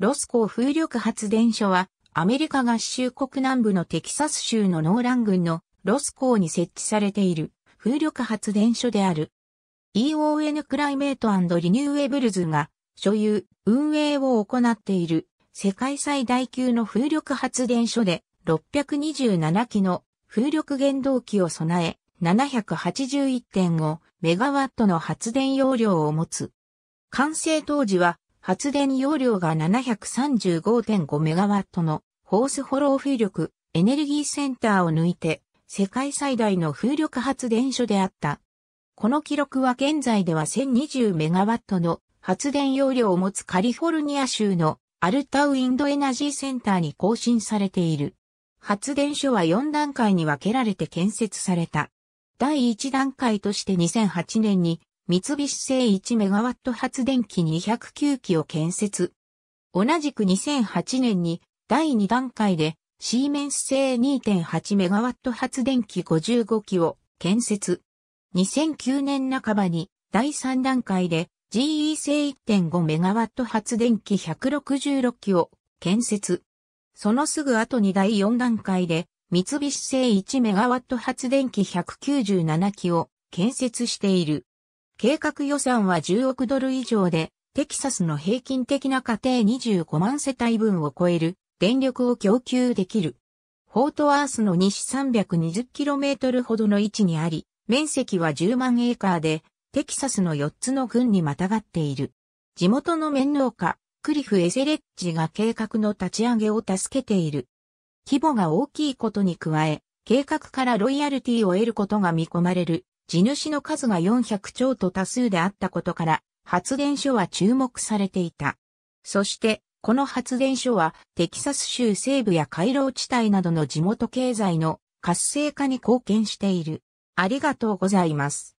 ロスー風力発電所は、アメリカ合衆国南部のテキサス州のノーラン郡のロスーに設置されている風力発電所である。EON クライメートリニューエブルズが所有、運営を行っている世界最大級の風力発電所で627機の風力原動機を備え7 8 1 5ットの発電容量を持つ。完成当時は発電容量が 735.5MW のホースホロー風力エネルギーセンターを抜いて世界最大の風力発電所であった。この記録は現在では 1020MW の発電容量を持つカリフォルニア州のアルタウインドエナジーセンターに更新されている。発電所は4段階に分けられて建設された。第1段階として2008年に三菱製 1MW 発電機209機を建設。同じく2008年に第2段階でシーメンス製 2.8MW 発電機55機を建設。2009年半ばに第3段階で GE 製 1.5MW 発電機166機を建設。そのすぐ後に第4段階で三菱製 1MW 発電機197機を建設している。計画予算は10億ドル以上で、テキサスの平均的な家庭25万世帯分を超える電力を供給できる。フォートワースの西 320km ほどの位置にあり、面積は10万エーカーで、テキサスの4つの郡にまたがっている。地元の面農家、クリフ・エセレッジが計画の立ち上げを助けている。規模が大きいことに加え、計画からロイヤルティを得ることが見込まれる地主の数が400兆と多数であったことから、発電所は注目されていた。そして、この発電所は、テキサス州西部や回廊地帯などの地元経済の活性化に貢献している。ありがとうございます。